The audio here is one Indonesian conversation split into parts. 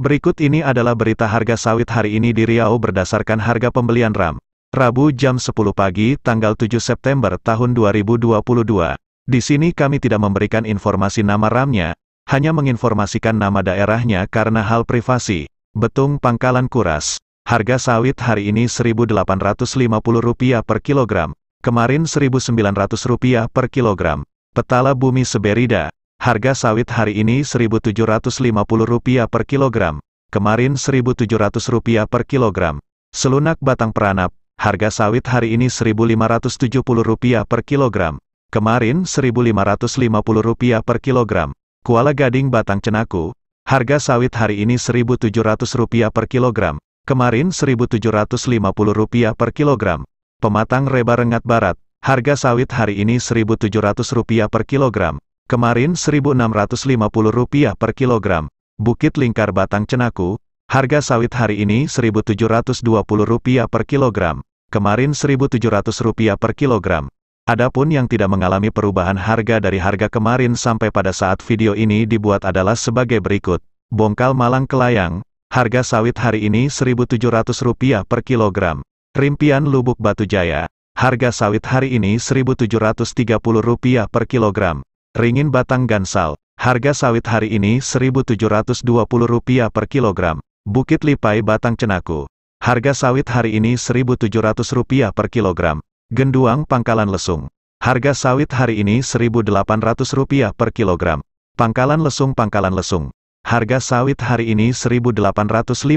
Berikut ini adalah berita harga sawit hari ini di Riau berdasarkan harga pembelian RAM. Rabu jam 10 pagi, tanggal 7 September tahun 2022. Di sini kami tidak memberikan informasi nama RAM-nya, hanya menginformasikan nama daerahnya karena hal privasi. Betung Pangkalan Kuras. Harga sawit hari ini Rp1.850 per kilogram. Kemarin Rp1.900 per kilogram. Petala Bumi Seberida. Harga sawit hari ini Rp1.750 per kilogram, kemarin Rp1.700 per kilogram. Selunak batang peranap, harga sawit hari ini Rp1.570 per kilogram, kemarin Rp1.550 per kilogram. Kuala gading batang cenaku, harga sawit hari ini Rp1.700 per kilogram, kemarin Rp1.750 per kilogram. Pematang reba rengat barat, harga sawit hari ini Rp1.700 per kilogram, kemarin Rp1.650 per kilogram, Bukit Lingkar Batang Cenaku, harga sawit hari ini Rp1.720 per kilogram, kemarin Rp1.700 per kilogram. Adapun yang tidak mengalami perubahan harga dari harga kemarin sampai pada saat video ini dibuat adalah sebagai berikut. Bongkal Malang Kelayang, harga sawit hari ini Rp1.700 per kilogram. Rimpian Lubuk Batu Jaya, harga sawit hari ini Rp1.730 per kilogram. Ringin batang gansal, harga sawit hari ini Rp1.720 per kilogram. Bukit lipai batang cenaku, harga sawit hari ini Rp1.700 per kilogram. Genduang pangkalan lesung, harga sawit hari ini Rp1.800 per kilogram. Pangkalan lesung pangkalan lesung, harga sawit hari ini Rp1.850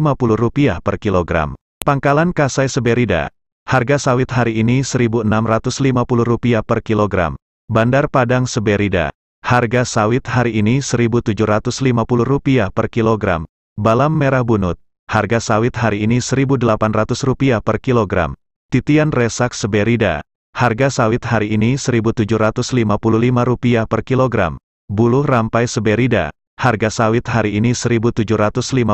per kilogram. Pangkalan kasai seberida, harga sawit hari ini Rp1.650 per kilogram. Bandar Padang Seberida. Harga sawit hari ini Rp1.750 per kilogram. Balam merah bunut. Harga sawit hari ini Rp1.800 per kilogram. Titian resak Seberida. Harga sawit hari ini Rp1.755 per kilogram. Buluh rampai Seberida. Harga sawit hari ini Rp1.750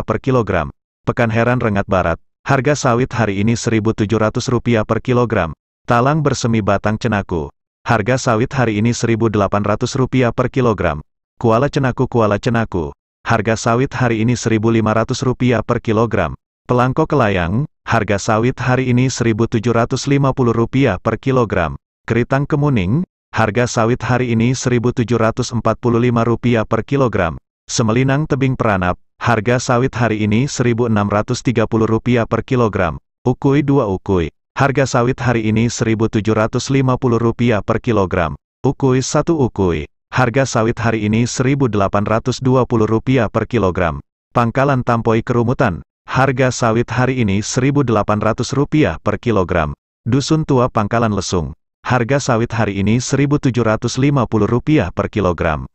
per kilogram. Pekan Heran Rengat Barat. Harga sawit hari ini Rp1.700 per kilogram. Talang bersemi batang cenaku. Harga sawit hari ini Rp1.800 per kilogram. Kuala Cenaku Kuala Cenaku. Harga sawit hari ini Rp1.500 per kilogram. Pelangko Kelayang, harga sawit hari ini Rp1.750 per kilogram. Keritang Kemuning, harga sawit hari ini Rp1.745 per kilogram. Semelinang Tebing Peranap, harga sawit hari ini Rp1.630 per kilogram. Ukui 2 Ukui. Harga sawit hari ini Rp1.750 per kilogram. Ukui 1 ukui. Harga sawit hari ini Rp1.820 per kilogram. Pangkalan Tampoi Kerumutan. Harga sawit hari ini Rp1.800 per kilogram. Dusun Tua Pangkalan Lesung. Harga sawit hari ini Rp1.750 per kilogram.